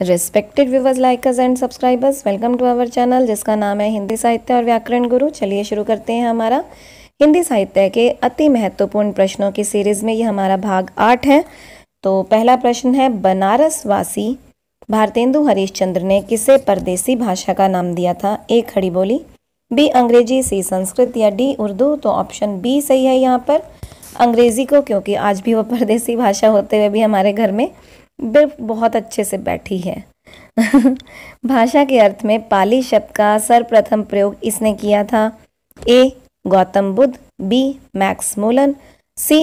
respected viewers likers and subscribers welcome to our channel जिसका नाम है हिंदी साहित्य और व्याकरण गुरु चलिए शुरू करते हैं हमारा हिंदी साहित्य के अति महत्वपूर्ण प्रश्नों की सीरीज में ये हमारा भाग आठ है तो पहला प्रश्न है बनारस वासी भारतेंदु हरीशचंद्र ने किसे परदेसी भाषा का नाम दिया था ए खड़ी बोली बी अंग्रेजी सी संस्कृत या डी उर्दू तो ऑप्शन बी सही है यहाँ पर अंग्रेजी को क्योंकि आज भी वो परदेसी भाषा होते हुए भी हमारे घर में बिर बहुत अच्छे से बैठी है भाषा के अर्थ में पाली शब्द का सर्वप्रथम प्रयोग इसने किया था A Gautam Buddha B Max मोलन सी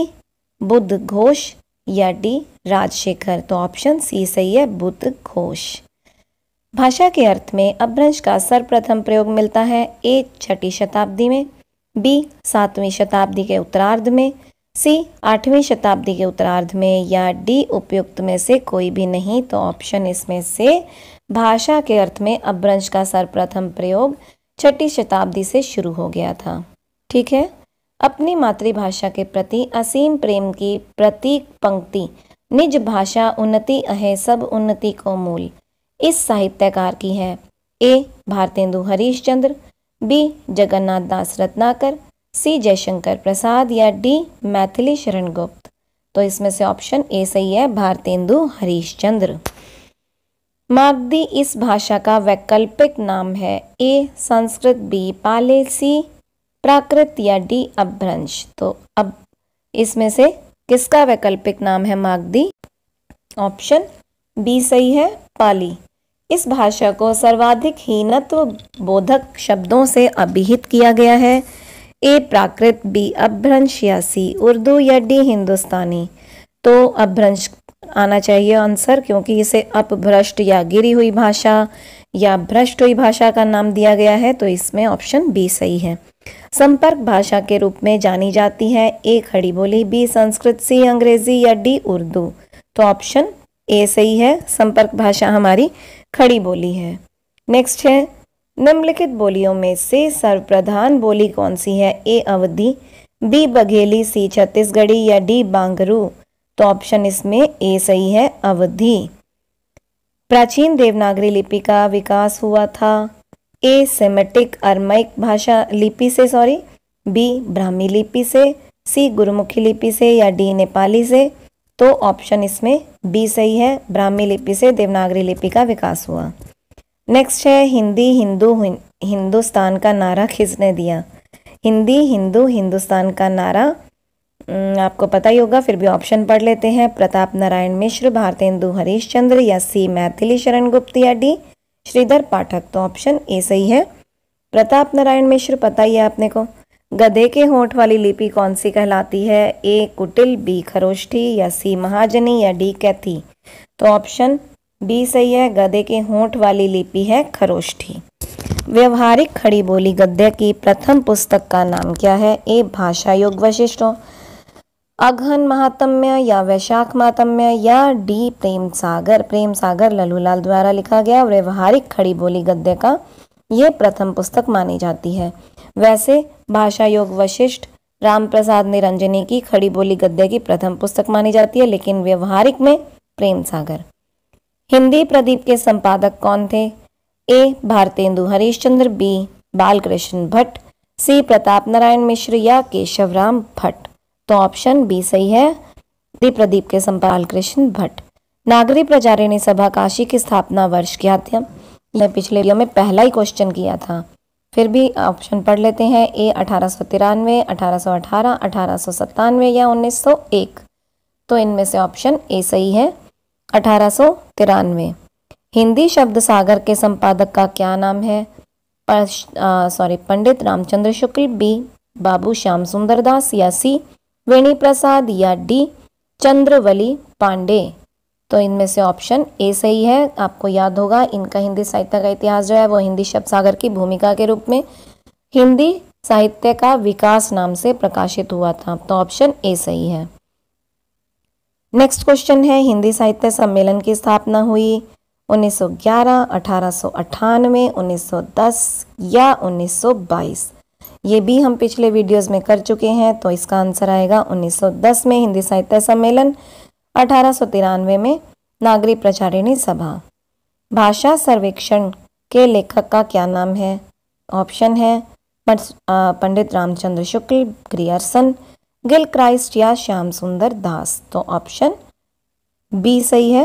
बुद्ध घोष या डी राजशेखर तो ऑप्शन सी सही है बुद्ध घोष भाषा के अर्थ में अभ्रंश का सर्वप्रथम प्रयोग मिलता है ए छठी शताब्दी में बी सातवीं शताब्दी के उत्तरार्ध में सी आठवीं शताब्दी के उत्तरार्ध में या डी उपयुक्त में से कोई भी नहीं तो ऑप्शन इसमें से भाषा के अर्थ में अभ्रंश का सर्वप्रथम प्रयोग छठी शताब्दी से शुरू हो गया था ठीक है अपनी मातृभाषा के प्रति असीम प्रेम की प्रतीक पंक्ति निज भाषा उन्नति अहे सब उन्नति को मूल इस साहित्यकार की है A Bharatendu Harish Chandra B Jagannath Das Ratnakar C Jaishankar Prasad या डी मैथिली शरण गुप्त तो इसमें से ऑप्शन ए सही है भारतेंदु हरीशचंद्र मागधी इस भाषा का वैकल्पिक नाम है ए संस्कृत बी पाले सी प्राकृत या डी अभ्रंश तो अब इसमें से किसका वैकल्पिक नाम है मागधी ऑप्शन बी सही है पाली इस भाषा को सर्वाधिक हीनत्व बोधक शब्दों से अभिहित किया गया है ए प्राकृत बी अभ्रंश या सी उर्दू या डी हिंदुस्तानी तो अभ्रंश आना चाहिए आंसर क्योंकि इसे अपभ्रष्ट या गिरी हुई भाषा या भ्रष्ट हुई भाषा का नाम दिया गया है तो इसमें ऑप्शन बी सही है संपर्क भाषा के रूप में जानी जाती है ए खड़ी बोली बी संस्कृत सी अंग्रेजी या डी उर्दू तो ऑप्शन ए सही है संपर्क भाषा हमारी खड़ी बोली है नेक्स्ट है निम्नलिखित बोलियों में से सर्वप्रधान बोली कौन सी है ए अवधि बी बघेली सी छत्तीसगढ़ी या डी बांगरू तो ऑप्शन इसमें ए सही है अवधि प्राचीन देवनागरी लिपि का विकास हुआ था ए सेमेटिक अरमाइक भाषा लिपि से सॉरी बी ब्राह्मी लिपि से सी गुरुमुखी लिपि से या डी नेपाली से तो ऑप्शन इसमें बी सही है ब्राह्मी लिपि से देवनागरी लिपि का विकास हुआ नेक्स्ट है हिंदी हिंदू हिंदुस्तान का नारा खिसने दिया हिंदी हिंदू हिंदुस्तान का नारा आपको पता ही होगा फिर भी ऑप्शन पढ़ लेते हैं प्रताप नारायण मिश्र भारतेंदु हरीश चंद्र या सी मैथिली शरण गुप्त या डी श्रीधर पाठक तो ऑप्शन ए सही है प्रताप नारायण मिश्र पता ही है आपने को गधे के होंठ वाली लिपि कौन सी कहलाती है ए कुटिल बी खरोष्ठी या सी महाजनी या डी कैथी तो ऑप्शन बी सही है गधे के होंठ वाली लिपि है खरोष्ठी व्यवहारिक खड़ी बोली गद्य की प्रथम पुस्तक का नाम क्या है ए भाषा योग वशिष्ठों अघन महात्म्य या वैशाख महात्म्य या डी प्रेम सागर प्रेम सागर ललूलाल द्वारा लिखा गया व्यवहारिक खड़ी बोली गद्य का ये प्रथम पुस्तक मानी जाती है वैसे भाषा योग वशिष्ठ राम प्रसाद निरंजनी की खड़ी बोली गद्य की प्रथम पुस्तक मानी जाती है लेकिन व्यवहारिक में प्रेम सागर हिंदी प्रदीप के संपादक कौन थे A Bharatendu Harishchandra B Balkrishna Bhatt C Pratap Narayan Mishra या केशव राम भट्ट तो ऑप्शन बी सही है दी प्रदीप के संपाल कृष्ण भट्ट नागरी प्रजारिणी सभा काशी की स्थापना वर्ष किया था यह पिछले वीडियो में पहला ही क्वेश्चन किया था फिर भी ऑप्शन पढ़ लेते हैं ए अठारह सौ तिरानवे अठारह सौ अठारह अठारह सौ सत्तानवे या उन्नीस सौ एक तो इनमें से ऑप्शन ए सही है अठारह हिंदी शब्द सागर के संपादक का क्या नाम है सॉरी पंडित रामचंद्र शुक्ल बी बाबू श्याम सुंदर दास या सी वेणी प्रसाद या डी चंद्रवली पांडे तो इनमें से ऑप्शन ए सही है आपको याद होगा इनका हिंदी साहित्य का इतिहास जो है वो हिंदी शब्द सागर की भूमिका के रूप में हिंदी साहित्य का विकास नाम से प्रकाशित हुआ था तो ऑप्शन ए सही है नेक्स्ट क्वेश्चन है हिंदी साहित्य सम्मेलन की स्थापना हुई 1911, 1898, 1910 या 1922 ये भी हम पिछले वीडियोस में कर चुके हैं तो इसका आंसर आएगा 1910 में हिंदी साहित्य सम्मेलन अठारह में नागरी प्रचारिणी सभा भाषा सर्वेक्षण के लेखक का क्या नाम है ऑप्शन है Pandit Ramchandra Shukla Grierson Gilchrist या श्याम सुंदर दास तो ऑप्शन बी सही है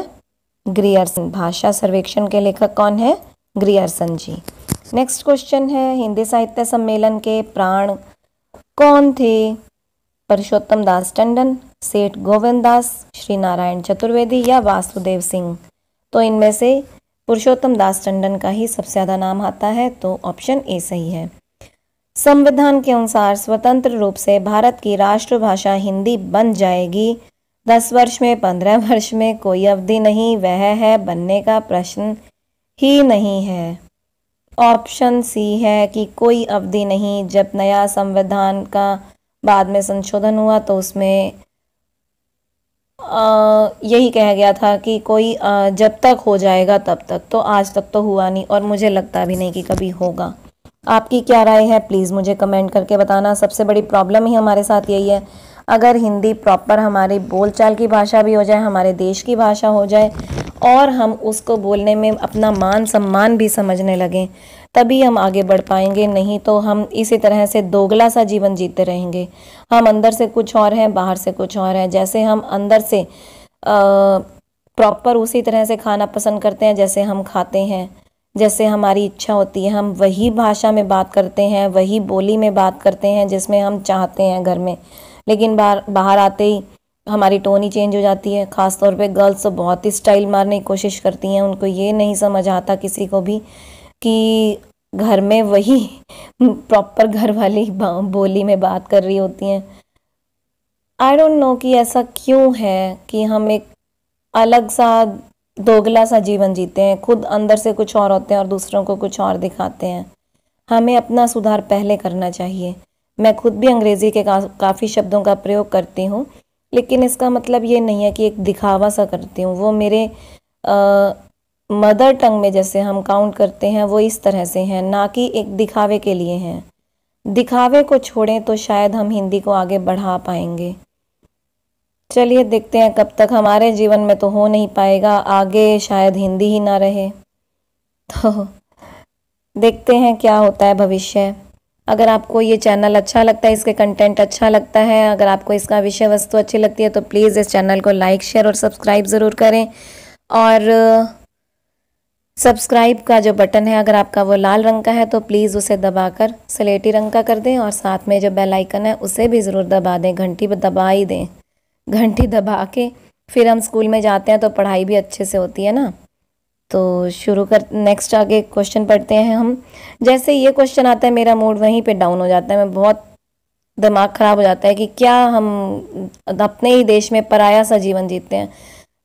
ग्रियर्सन भाषा सर्वेक्षण के लेखक कौन है ग्रियर्सन जी नेक्स्ट क्वेश्चन है हिंदी साहित्य सम्मेलन के प्राण कौन थे परशोत्तम दास टंडन सेठ गोविंद दास श्री नारायण चतुर्वेदी या वासुदेव सिंह तो इनमें से पुरुषोत्तम दास टंडन का ही सबसे ज़्यादा नाम आता है तो ऑप्शन ए सही है संविधान के अनुसार स्वतंत्र रूप से भारत की राष्ट्रभाषा हिंदी बन जाएगी दस वर्ष में पंद्रह वर्ष में कोई अवधि नहीं वह है बनने का प्रश्न ही नहीं है ऑप्शन सी है कि कोई अवधि नहीं जब नया संविधान का बाद में संशोधन हुआ तो उसमें आ, यही कहा गया था कि कोई आ, जब तक हो जाएगा तब तक तो आज तक तो हुआ नहीं और मुझे लगता भी नहीं कि कभी होगा आपकी क्या राय है प्लीज़ मुझे कमेंट करके बताना सबसे बड़ी प्रॉब्लम ही हमारे साथ यही है अगर हिंदी प्रॉपर हमारी बोलचाल की भाषा भी हो जाए हमारे देश की भाषा हो जाए और हम उसको बोलने में अपना मान सम्मान भी समझने लगें तभी हम आगे बढ़ पाएंगे नहीं तो हम इसी तरह से दोगला सा जीवन जीते रहेंगे हम अंदर से कुछ और हैं बाहर से कुछ और हैं जैसे हम अंदर से प्रॉपर उसी तरह से खाना पसंद करते हैं जैसे हम खाते हैं जैसे हमारी इच्छा होती है हम वही भाषा में बात करते हैं वही बोली में बात करते हैं जिसमें हम चाहते हैं घर में लेकिन बाहर बाहर आते ही हमारी टोन ही चेंज हो जाती है ख़ास तौर पे गर्ल्स तो बहुत ही स्टाइल मारने की कोशिश करती हैं उनको ये नहीं समझ आता किसी को भी कि घर में वही प्रॉपर घर वाली बोली में बात कर रही होती हैं आई डोंट नो कि ऐसा क्यों है कि हम एक अलग सा दोगला सा जीवन जीते हैं खुद अंदर से कुछ और होते हैं और दूसरों को कुछ और दिखाते हैं हमें अपना सुधार पहले करना चाहिए मैं खुद भी अंग्रेज़ी के का, काफ़ी शब्दों का प्रयोग करती हूँ लेकिन इसका मतलब ये नहीं है कि एक दिखावा सा करती हूँ वो मेरे आ, मदर टंग में जैसे हम काउंट करते हैं वो इस तरह से हैं ना कि एक दिखावे के लिए हैं दिखावे को छोड़ें तो शायद हम हिंदी को आगे बढ़ा पाएंगे चलिए देखते हैं कब तक हमारे जीवन में तो हो नहीं पाएगा आगे शायद हिंदी ही ना रहे तो देखते हैं क्या होता है भविष्य अगर आपको ये चैनल अच्छा लगता है इसके कंटेंट अच्छा लगता है अगर आपको इसका विषय वस्तु अच्छी लगती है तो प्लीज़ इस चैनल को लाइक शेयर और सब्सक्राइब ज़रूर करें और सब्सक्राइब का जो बटन है अगर आपका वो लाल रंग का है तो प्लीज़ उसे दबाकर सलेटी रंग का कर दें और साथ में जो बेल आइकन है उसे भी ज़रूर दबा दें घंटी पर दबा ही दें घंटी दबा के फिर हम स्कूल में जाते हैं तो पढ़ाई भी अच्छे से होती है ना तो शुरू कर नेक्स्ट आगे क्वेश्चन पढ़ते हैं हम जैसे ये क्वेश्चन आता है मेरा मूड वहीं पे डाउन हो जाता है मैं बहुत दिमाग ख़राब हो जाता है कि क्या हम अपने ही देश में पराया सा जीवन जीते हैं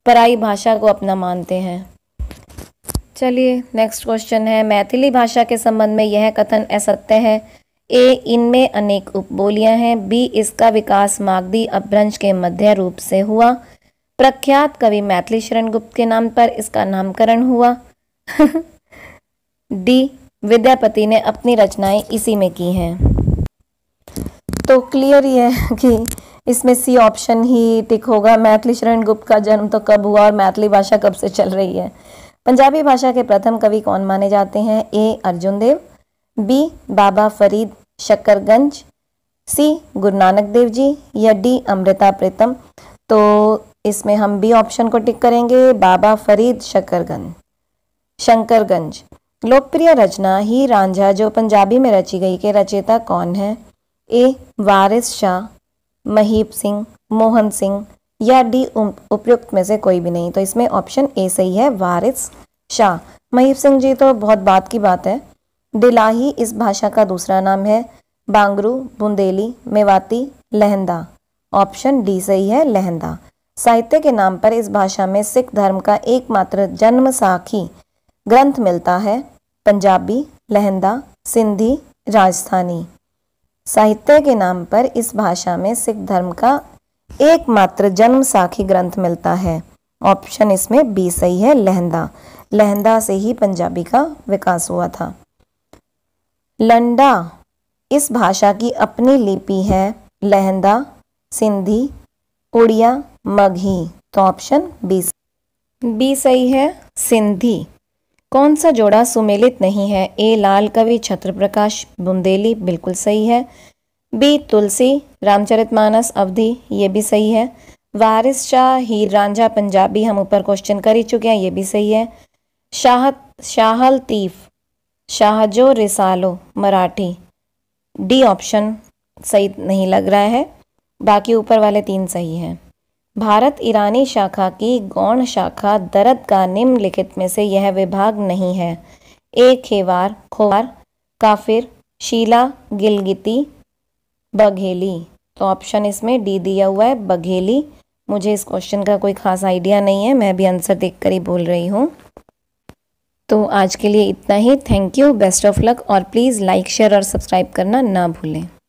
पराई भाषा को अपना मानते हैं चलिए नेक्स्ट क्वेश्चन है मैथिली भाषा के संबंध में यह कथन असत्य है ए इनमें अनेक उपबोलियां हैं बी इसका विकास मागदी अपभ्रंश के मध्य रूप से हुआ प्रख्यात कवि मैथिली शरण गुप्त के नाम पर इसका नामकरण हुआ डी विद्यापति ने अपनी रचनाएं इसी में की हैं तो क्लियर ये है कि इसमें सी ऑप्शन ही टिक होगा मैथिली शरण गुप्त का जन्म तो कब हुआ और मैथिली भाषा कब से चल रही है पंजाबी भाषा के प्रथम कवि कौन माने जाते हैं A Arjun Dev B Baba Farid Shakarganj C Guru Nanak देव जी या डी अमृता प्रीतम तो इसमें हम बी ऑप्शन को टिक करेंगे बाबा फरीद शकरगंज शंकरगंज लोकप्रिय रचना ही रांझा जो पंजाबी में रची गई के रचयिता कौन है ए वारिस शाह महीप सिंह मोहन सिंह या डी उपयुक्त में से कोई भी नहीं तो इसमें ऑप्शन ए सही है वारिस शाह महीप सिंह जी तो बहुत बात की बात है डिलाही इस भाषा का दूसरा नाम है बांगरू बुंदेली मेवाती लहंदा ऑप्शन डी सही है लहंदा साहित्य के नाम पर इस भाषा में सिख धर्म का एकमात्र जन्म साखी ग्रंथ मिलता है पंजाबी लहंदा सिंधी राजस्थानी साहित्य के नाम पर इस भाषा में सिख धर्म का एकमात्र जन्म साखी ग्रंथ मिलता है ऑप्शन इसमें बी सही है लहंदा लहंदा से ही पंजाबी का विकास हुआ था लंडा इस भाषा की अपनी लिपि है लहंदा सिंधी उड़िया मगही तो ऑप्शन बी बी सही है सिंधी कौन सा जोड़ा सुमेलित नहीं है ए लाल कवि छत्र प्रकाश बुंदेली बिल्कुल सही है बी तुलसी रामचरितमानस अवधि ये भी सही है वारिस शाह हीर रांझा पंजाबी हम ऊपर क्वेश्चन कर ही चुके हैं ये भी सही है शाहत शाहल तीफ शाहजो रिसालो मराठी डी ऑप्शन सही नहीं लग रहा है बाकी ऊपर वाले तीन सही हैं भारत ईरानी शाखा की गौण शाखा दरद का निम्नलिखित में से यह विभाग नहीं है ए खेवार खोवार काफिर शीला गिलगिती बघेली तो ऑप्शन इसमें डी दिया हुआ है बघेली मुझे इस क्वेश्चन का कोई खास आइडिया नहीं है मैं भी आंसर देखकर ही बोल रही हूँ तो आज के लिए इतना ही thank you best of luck और प्लीज़ लाइक शेयर और सब्सक्राइब करना ना भूलें